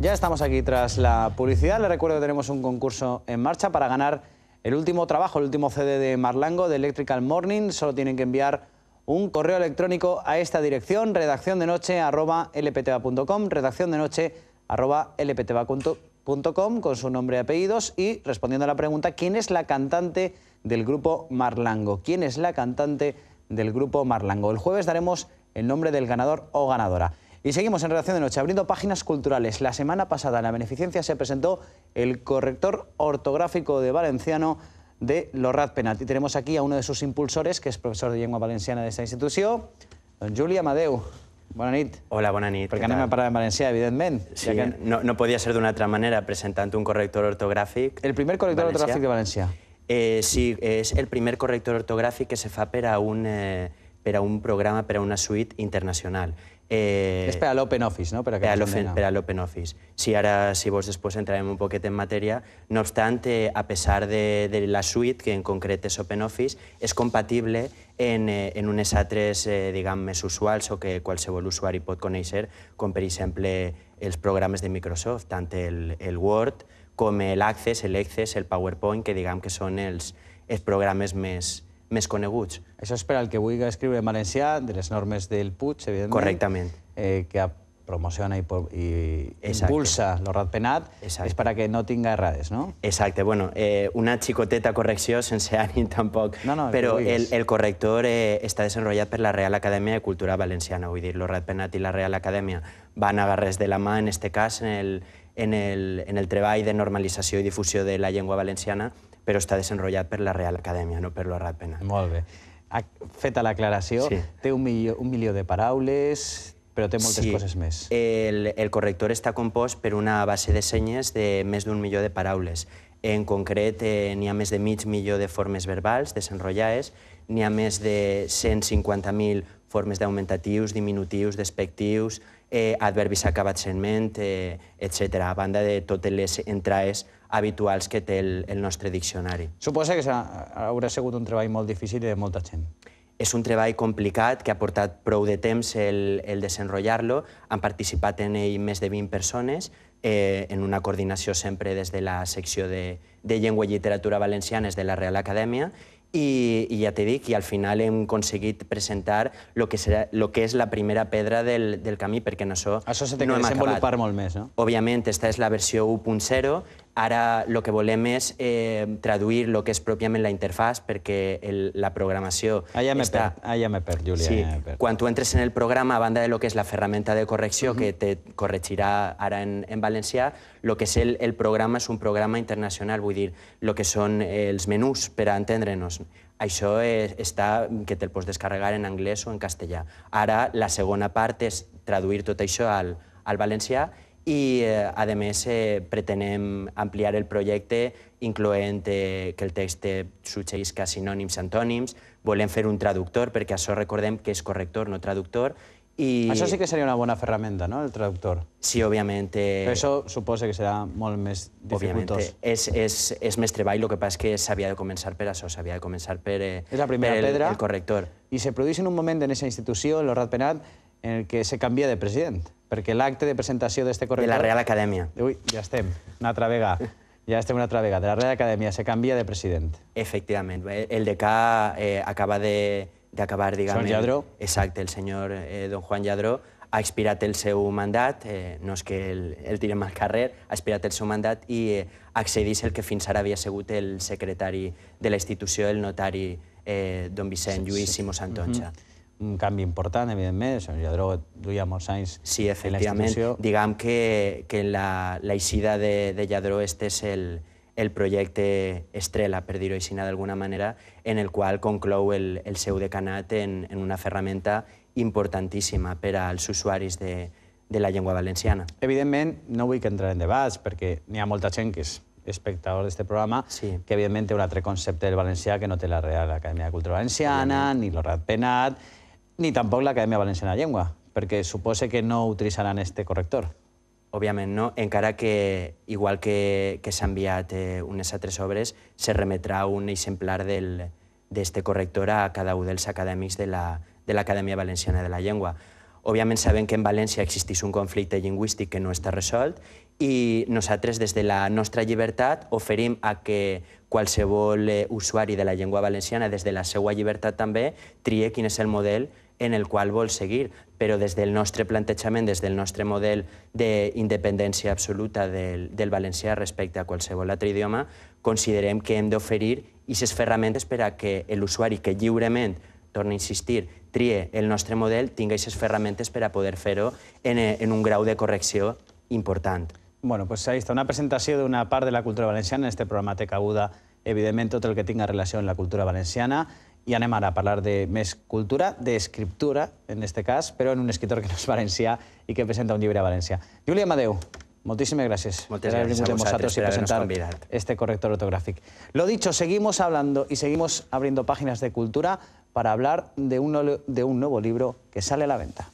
Ya estamos aquí tras la publicidad. Les recuerdo que tenemos un concurso en marcha para ganar el último trabajo, el último CD de Marlango, de Electrical Morning. Solo tienen que enviar un correo electrónico a esta dirección, redacción de noche lptva.com, redacción de noche con su nombre y apellidos y respondiendo a la pregunta, ¿quién es la cantante del grupo Marlango? ¿Quién es la cantante del grupo Marlango? El jueves daremos el nombre del ganador o ganadora. Y seguimos en Relación de Noche, abriendo páginas culturales. La semana pasada en la Beneficencia se presentó el corrector ortográfico de valenciano de Lorrat Penat. Y tenemos aquí a uno de sus impulsores, que es profesor de lengua valenciana de esta institución, don Juli Amadeu. Buenas noches. Hola, noches. Porque eh, no me ha parado en Valencia, evidentemente. no, podía ser ser una otra manera presentando un corrector ortográfico. El primer corrector ortográfico de Valencia. Eh, sí, es el primer corrector ortográfico que se fa para un, eh, un programa, para una suite internacional. Eh, és per a l'Open Office, no? Per, a per a l'Open Office. Sí, ara, si vols, després entrarem un poquet en matèria. No obstant, eh, a pesar de, de la suite, que en concret és Open Office, és compatible en, eh, en unes altres, eh, diguem, més usuals o que qualsevol usuari pot conèixer, com per exemple els programes de Microsoft, tant el, el Word com l'Access, l'Access, el PowerPoint, que diguem que són els, els programes més, més coneguts. Això és per al que vull escriure en valencià, de les normes del Puig, evidentment. Correctament. Eh, que promociona i, i Exacte. impulsa l'horrat és Exacte. és perquè no tinga errades, no? Exacte, bueno, eh, una xicoteta correcció sense ànim tampoc, no, no, però el, el corrector eh, està desenrotllat per la Real Acadèmia de Cultura Valenciana, vull dir, l'horrat penat i la Real Acadèmia van agarres de la mà, en este cas, en el, en el, en el treball de normalització i difusió de la llengua valenciana, però està desenrotllat per la Real Acadèmia, no per la Real Penal. Molt bé. Ha fet l'aclaració, sí. té un milió, un milió de paraules, però té moltes sí. coses més. El, el corrector està compost per una base de senyes de més d'un milió de paraules. En concret, eh, n'hi ha més de mig milió de formes verbals desenrotllades, n'hi ha més de 150.000 formes d'augmentatius, diminutius, despectius, eh, adverbis acabats en ment, eh, etc. a banda de totes les entraes habituals que té el, el nostre diccionari. Suposa que ha, haurà sigut un treball molt difícil i de molta gent. És un treball complicat que ha portat prou de temps el, el desenrotllar-lo. Han participat en ell més de 20 persones, eh, en una coordinació sempre des de la secció de, de Llengua i Literatura Valenciana de la Real Acadèmia, i, i ja t'he dit, i al final hem aconseguit presentar el que, serà, lo que és la primera pedra del, del camí, perquè en això, això no hem acabat. Això s'ha de desenvolupar molt més, no? Òbviament, esta és la versió 1.0, Ara el que volem és eh, traduir el que és pròpiament la interfàs, perquè el, la programació... Allà ah, me està... perd, allà ah, me perd, Júlia. Sí, quan tu entres en el programa, a banda de lo que és la ferramenta de correcció, uh -huh. que te corregirà ara en, en valencià, el que és el, el programa és un programa internacional, vull dir, el que són eh, els menús, per a entendre-nos. Això és, està, que te'l pots descarregar en anglès o en castellà. Ara, la segona part és traduir tot això al, al valencià i, eh, a més, eh, pretenem ampliar el projecte incloent eh, que el text eh, suggerisca sinònims, antònims. Volem fer un traductor, perquè això recordem que és corrector, no traductor, i... Això sí que seria una bona ferramenta, no?, el traductor. Sí, òbviament. Eh, Però això suposa que serà molt més dificultós. És, és, és més treball, el que passa és que s'havia de començar per això, s'havia de començar per, eh, és la primera per el, pedra, el corrector. I se produeix en un moment en aquesta institució, en l'Horrat Penat, en el que se canvia de president perquè l'acte de presentació d'este corrector... De la Real Acadèmia. Ui, ja estem, una altra vegada. Ja estem una altra vegada. De la Real Acadèmia se canvia de president. Efectivament. El decà eh, acaba d'acabar, diguem... Son Lladró. Exacte, el senyor eh, don Juan Lladró ha expirat el seu mandat, eh, no és que el, el tirem al carrer, ha expirat el seu mandat i eh, accedís el que fins ara havia sigut el secretari de la institució, el notari eh, don Vicent Lluís Simó Santonxa. Mm -hmm un canvi important, evidentment. El senyor Lladró duia molts anys sí, efectivament. en la institució. Diguem que, que la, la eixida de, de Lladró este és el, el projecte estrella, per dir-ho així d'alguna manera, en el qual conclou el, el seu decanat en, en una ferramenta importantíssima per als usuaris de, de la llengua valenciana. Evidentment, no vull que entrar en debats, perquè n'hi ha molta gent que és espectador d'aquest programa, sí. que evidentment té un altre concepte del valencià que no té la Real Acadèmia de Cultura Valenciana, ni l'Horrat Penat, ni tampoc l'Acadèmia Valenciana de Llengua, perquè suposa que no utilitzaran este corrector. Òbviament no, encara que, igual que, que s'ha enviat eh, unes altres obres, se remetrà un exemplar d'este corrector a cada un dels acadèmics de l'Acadèmia la, de Valenciana de la Llengua. Òbviament sabem que en València existeix un conflicte lingüístic que no està resolt i nosaltres, des de la nostra llibertat, oferim a que qualsevol eh, usuari de la llengua valenciana, des de la seva llibertat també, trie quin és el model en el qual vol seguir, però des del nostre plantejament, des del nostre model d'independència absoluta del, del valencià respecte a qualsevol altre idioma, considerem que hem d'oferir aquestes ferramentes per a que l'usuari que lliurement, torna a insistir, trie el nostre model, tingui aquestes ferramentes per a poder fer-ho en, en un grau de correcció important. Bueno, pues ahí está una presentació d'una part de la cultura valenciana. En este programa té cabuda, evidentment, tot el que tinga relació amb la cultura valenciana. Y anem a hablar de mes cultura, escritura, en este caso, pero en un escritor que no valencia y que presenta un libro a Valencia. Julia Amadeu, muchísimas gracias por y presentar este corrector ortográfico. Lo dicho, seguimos hablando y seguimos abriendo páginas de cultura para hablar de un nuevo libro que sale a la venta.